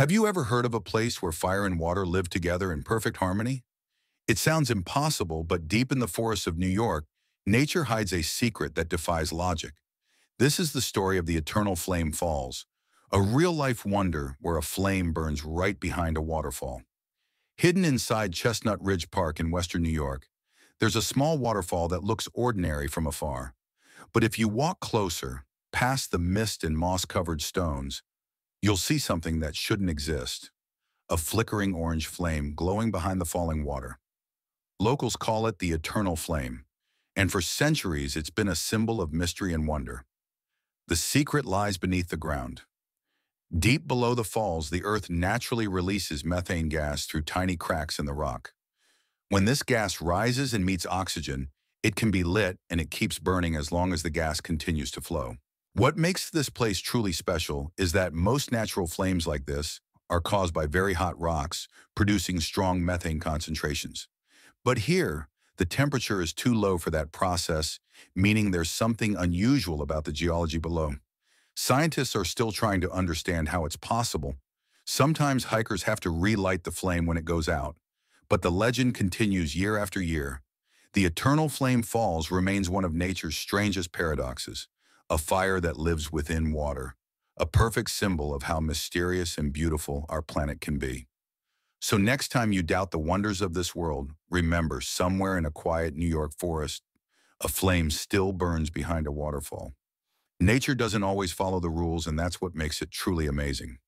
Have you ever heard of a place where fire and water live together in perfect harmony? It sounds impossible, but deep in the forests of New York, nature hides a secret that defies logic. This is the story of the Eternal Flame Falls, a real-life wonder where a flame burns right behind a waterfall. Hidden inside Chestnut Ridge Park in western New York, there's a small waterfall that looks ordinary from afar. But if you walk closer, past the mist and moss-covered stones, You'll see something that shouldn't exist, a flickering orange flame glowing behind the falling water. Locals call it the eternal flame, and for centuries it's been a symbol of mystery and wonder. The secret lies beneath the ground. Deep below the falls, the earth naturally releases methane gas through tiny cracks in the rock. When this gas rises and meets oxygen, it can be lit and it keeps burning as long as the gas continues to flow. What makes this place truly special is that most natural flames like this are caused by very hot rocks, producing strong methane concentrations. But here, the temperature is too low for that process, meaning there's something unusual about the geology below. Scientists are still trying to understand how it's possible. Sometimes hikers have to relight the flame when it goes out, but the legend continues year after year. The eternal flame falls remains one of nature's strangest paradoxes a fire that lives within water, a perfect symbol of how mysterious and beautiful our planet can be. So next time you doubt the wonders of this world, remember somewhere in a quiet New York forest, a flame still burns behind a waterfall. Nature doesn't always follow the rules, and that's what makes it truly amazing.